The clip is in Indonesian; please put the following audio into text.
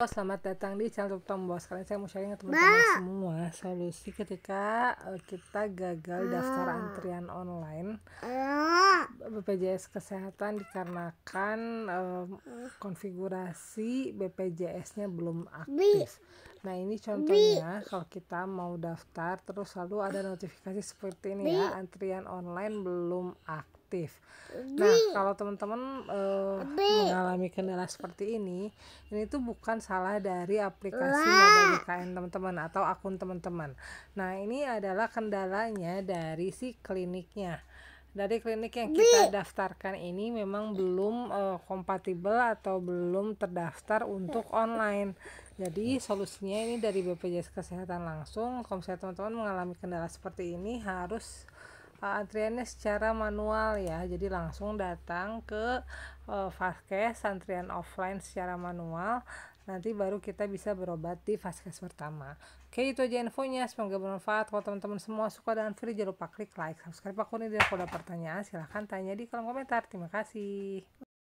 halo oh, Selamat datang di channel Tom Bos. Kali saya mau sharing ke ya, teman-teman semua solusi ketika eh, kita gagal ah. daftar antrian online ah. BPJS Kesehatan dikarenakan um, konfigurasi BPJS-nya belum aktif. Nah, ini contohnya kalau kita mau daftar terus lalu ada notifikasi seperti ini ya, antrian online belum aktif aktif. Nah, kalau teman-teman uh, mengalami kendala seperti ini, ini tuh bukan salah dari aplikasi mobile KN teman-teman atau akun teman-teman. Nah, ini adalah kendalanya dari si kliniknya dari klinik yang kita daftarkan ini memang belum uh, kompatibel atau belum terdaftar untuk online. Jadi solusinya ini dari BPJS Kesehatan langsung. Kalau misalnya teman-teman mengalami kendala seperti ini harus uh, antriannya secara manual ya jadi langsung datang ke uh, eh, vaskes antrian offline secara manual nanti baru kita bisa berobat di vaskes pertama oke itu aja infonya semoga bermanfaat kalau teman-teman semua suka dan free jangan lupa klik like subscribe akun ini dan kalau ada pertanyaan silahkan tanya di kolom komentar terima kasih